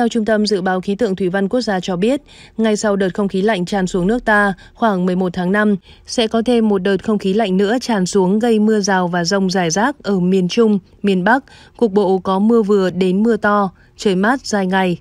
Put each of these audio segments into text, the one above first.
Theo Trung tâm Dự báo Khí tượng Thủy văn Quốc gia cho biết, ngay sau đợt không khí lạnh tràn xuống nước ta khoảng 11 tháng 5, sẽ có thêm một đợt không khí lạnh nữa tràn xuống gây mưa rào và rông rải rác ở miền Trung, miền Bắc, cục bộ có mưa vừa đến mưa to, trời mát dài ngày,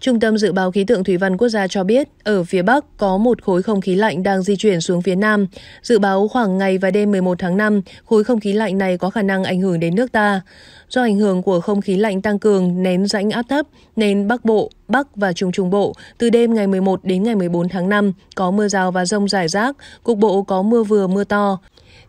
Trung tâm Dự báo Khí tượng Thủy văn Quốc gia cho biết, ở phía Bắc có một khối không khí lạnh đang di chuyển xuống phía Nam. Dự báo khoảng ngày và đêm 11 tháng 5, khối không khí lạnh này có khả năng ảnh hưởng đến nước ta. Do ảnh hưởng của không khí lạnh tăng cường nén rãnh áp thấp, nên Bắc Bộ, Bắc và Trung Trung Bộ từ đêm ngày 11 đến ngày 14 tháng 5 có mưa rào và rông rải rác, cục bộ có mưa vừa mưa to.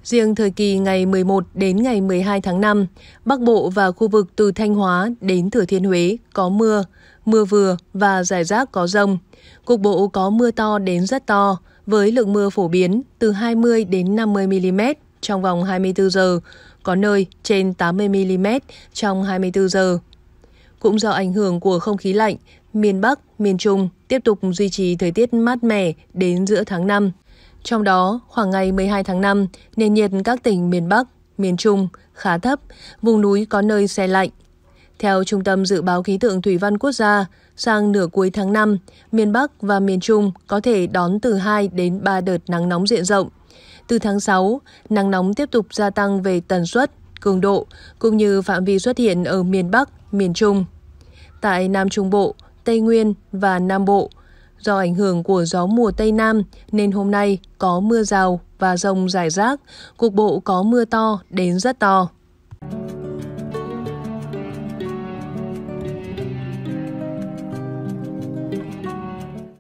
Riêng thời kỳ ngày 11 đến ngày 12 tháng 5, Bắc Bộ và khu vực từ Thanh Hóa đến Thừa Thiên Huế có mưa, mưa vừa và rải rác có rông. Cục bộ có mưa to đến rất to, với lượng mưa phổ biến từ 20 đến 50 mm trong vòng 24 giờ, có nơi trên 80 mm trong 24 giờ. Cũng do ảnh hưởng của không khí lạnh, miền Bắc, miền Trung tiếp tục duy trì thời tiết mát mẻ đến giữa tháng 5. Trong đó, khoảng ngày 12 tháng 5, nền nhiệt các tỉnh miền Bắc, miền Trung khá thấp, vùng núi có nơi xe lạnh. Theo Trung tâm Dự báo Khí tượng Thủy văn Quốc gia, sang nửa cuối tháng 5, miền Bắc và miền Trung có thể đón từ 2 đến 3 đợt nắng nóng diện rộng. Từ tháng 6, nắng nóng tiếp tục gia tăng về tần suất, cường độ, cũng như phạm vi xuất hiện ở miền Bắc, miền Trung. Tại Nam Trung Bộ, Tây Nguyên và Nam Bộ – Do ảnh hưởng của gió mùa Tây Nam nên hôm nay có mưa rào và rông rải rác, cục bộ có mưa to đến rất to.